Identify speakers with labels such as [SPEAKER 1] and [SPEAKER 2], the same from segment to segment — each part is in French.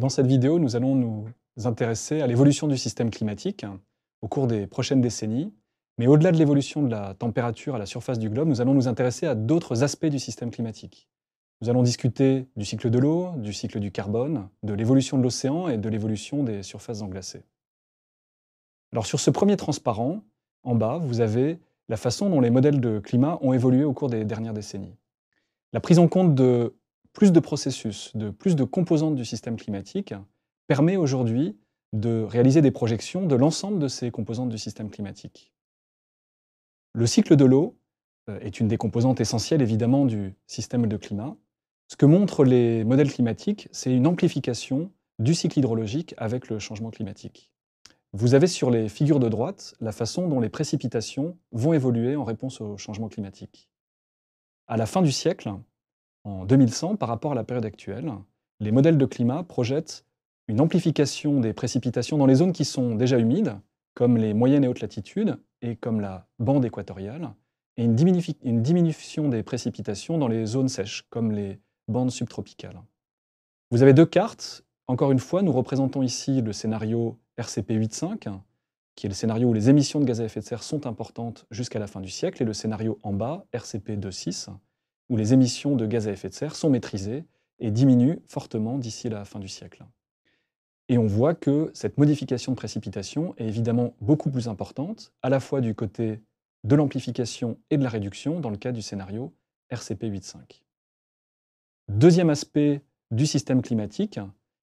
[SPEAKER 1] Dans cette vidéo, nous allons nous intéresser à l'évolution du système climatique hein, au cours des prochaines décennies. Mais au-delà de l'évolution de la température à la surface du globe, nous allons nous intéresser à d'autres aspects du système climatique. Nous allons discuter du cycle de l'eau, du cycle du carbone, de l'évolution de l'océan et de l'évolution des surfaces englacées. Alors sur ce premier transparent, en bas, vous avez la façon dont les modèles de climat ont évolué au cours des dernières décennies. La prise en compte de plus de processus, de plus de composantes du système climatique, permet aujourd'hui de réaliser des projections de l'ensemble de ces composantes du système climatique. Le cycle de l'eau euh, est une des composantes essentielles évidemment du système de climat. Ce que montrent les modèles climatiques, c'est une amplification du cycle hydrologique avec le changement climatique. Vous avez sur les figures de droite la façon dont les précipitations vont évoluer en réponse au changement climatique. À la fin du siècle, en 2100 par rapport à la période actuelle. Les modèles de climat projettent une amplification des précipitations dans les zones qui sont déjà humides, comme les moyennes et hautes latitudes et comme la bande équatoriale, et une, une diminution des précipitations dans les zones sèches, comme les bandes subtropicales. Vous avez deux cartes. Encore une fois, nous représentons ici le scénario RCP 8.5, qui est le scénario où les émissions de gaz à effet de serre sont importantes jusqu'à la fin du siècle, et le scénario en bas, RCP 2.6, où les émissions de gaz à effet de serre sont maîtrisées et diminuent fortement d'ici la fin du siècle. Et on voit que cette modification de précipitation est évidemment beaucoup plus importante, à la fois du côté de l'amplification et de la réduction dans le cas du scénario RCP 8.5. Deuxième aspect du système climatique,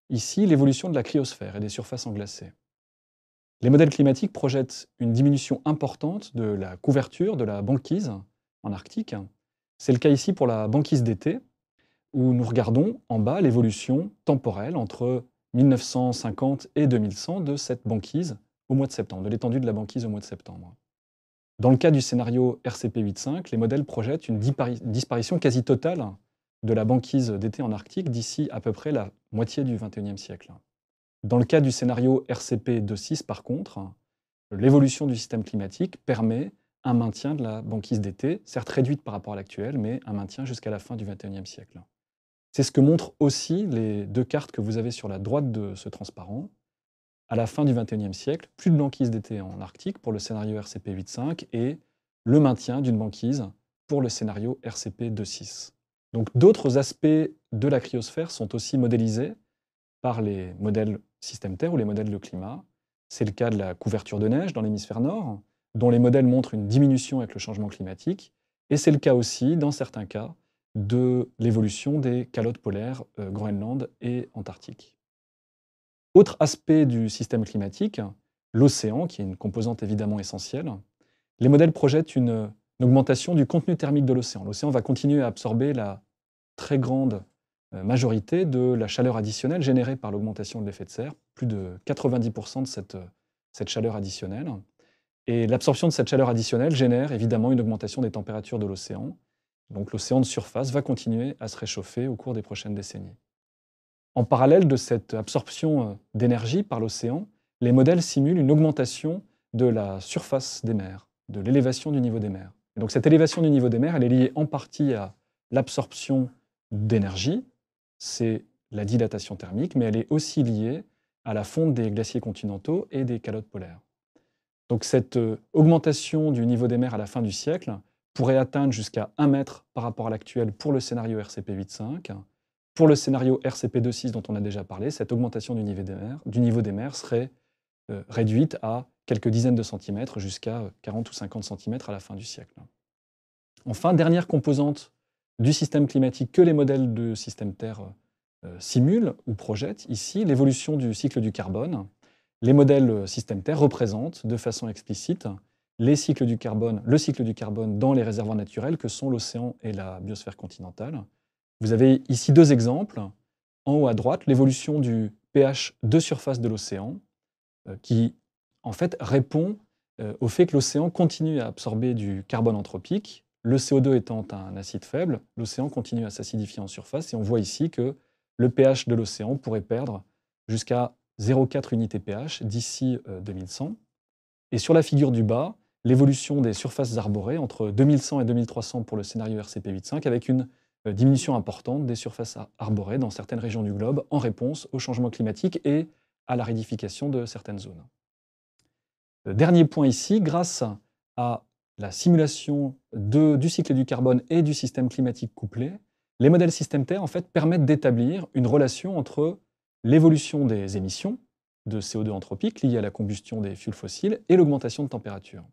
[SPEAKER 1] ici l'évolution de la cryosphère et des surfaces englacées. Les modèles climatiques projettent une diminution importante de la couverture de la banquise en Arctique, c'est le cas ici pour la banquise d'été, où nous regardons en bas l'évolution temporelle entre 1950 et 2100 de cette banquise au mois de septembre, de l'étendue de la banquise au mois de septembre. Dans le cas du scénario RCP-85, les modèles projettent une disparition quasi totale de la banquise d'été en Arctique d'ici à peu près la moitié du XXIe siècle. Dans le cas du scénario RCP-26, par contre, l'évolution du système climatique permet un maintien de la banquise d'été, certes réduite par rapport à l'actuel, mais un maintien jusqu'à la fin du XXIe siècle. C'est ce que montrent aussi les deux cartes que vous avez sur la droite de ce transparent. À la fin du XXIe siècle, plus de banquise d'été en Arctique pour le scénario RCP 8.5 et le maintien d'une banquise pour le scénario RCP 2.6. Donc d'autres aspects de la cryosphère sont aussi modélisés par les modèles système Terre ou les modèles de climat. C'est le cas de la couverture de neige dans l'hémisphère nord, dont les modèles montrent une diminution avec le changement climatique. Et c'est le cas aussi, dans certains cas, de l'évolution des calottes polaires euh, Groenland et Antarctique. Autre aspect du système climatique, l'océan, qui est une composante évidemment essentielle. Les modèles projettent une, augmentation du contenu thermique de l'océan. L'océan va continuer à absorber la très grande euh, majorité de la chaleur additionnelle générée par l'augmentation de l'effet de serre, plus de 90% de euh, cette chaleur additionnelle. Et l'absorption de cette chaleur additionnelle génère évidemment une augmentation des températures de l'océan. Donc l'océan de surface va continuer à se réchauffer au cours des prochaines décennies. En parallèle de cette absorption euh, d'énergie par l'océan, les modèles simulent une augmentation de la surface des mers, de l'élévation du niveau des mers. donc cette élévation du niveau des mers, elle est liée en partie à l'absorption d'énergie, c'est la dilatation thermique, mais elle est aussi liée à la fonte des glaciers continentaux et des calottes polaires. Donc cette euh, augmentation du niveau des mers à la fin du siècle pourrait atteindre jusqu'à 1 mètre par rapport à l'actuel pour le scénario RCP 8.5. Pour le scénario RCP 2.6 dont on a déjà parlé, cette augmentation du niveau des mers, serait euh, réduite à quelques dizaines de centimètres jusqu'à 40 euh, ou 50 centimètres à la fin du siècle. Enfin, dernière composante du système climatique que les modèles de système Terre simulent ou projettent ici, l'évolution du cycle du carbone les modèles euh, système Terre représentent de façon explicite les cycles du carbone, le cycle du carbone dans les réservoirs naturels que sont l'océan et la biosphère continentale. Vous avez ici deux exemples. En haut à droite, l'évolution du pH de surface de l'océan, euh, qui en fait répond euh, au fait que l'océan continue à absorber du carbone anthropique, le CO2 étant un acide faible, l'océan continue à s'acidifier en surface et on voit ici que le pH de l'océan pourrait perdre jusqu'à 0,4 unité pH d'ici 2100. Euh, et sur la figure du bas, l'évolution des surfaces arborées entre 2100 et 2300 pour le scénario RCP85, avec une euh, diminution importante des surfaces arborées dans certaines régions du globe en réponse au changement climatique et à la ridification de certaines zones. Euh, dernier point ici, grâce à la simulation du cycle du carbone et du système climatique couplé, les modèles système Terre en fait, permettent d'établir une relation entre l'évolution des émissions de CO2 anthropique liées à la combustion des fuels fossiles et l'augmentation de température.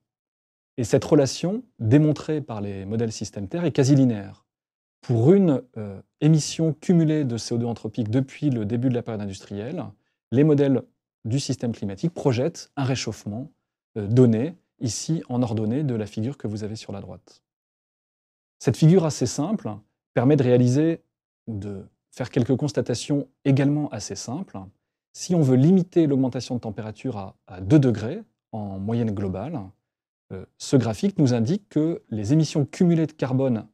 [SPEAKER 1] Et cette relation, démontrée par les modèles système Terre, est quasi linéaire. Pour une euh, émission cumulée de CO2 anthropique depuis le début de la période industrielle, les modèles du système climatique projettent un réchauffement euh, donné, ici en ordonnée de la figure que vous avez sur la droite. Cette figure assez simple permet de réaliser, de faire quelques constatations également assez simples. Si on veut limiter l'augmentation de température à, 2 degrés en moyenne globale, euh, ce graphique nous indique que les émissions cumulées de carbone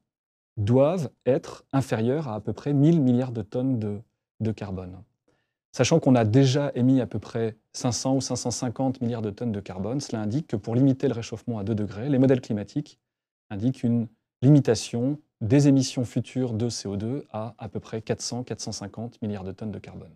[SPEAKER 1] doivent être inférieures à à peu près 1000 milliards de tonnes de, de carbone. Sachant qu'on a déjà émis à peu près 500 ou 550 milliards de tonnes de carbone, cela indique que pour limiter le réchauffement à 2 degrés, les modèles climatiques indiquent une limitation des émissions futures de CO2 à à peu près 400-450 milliards de tonnes de carbone.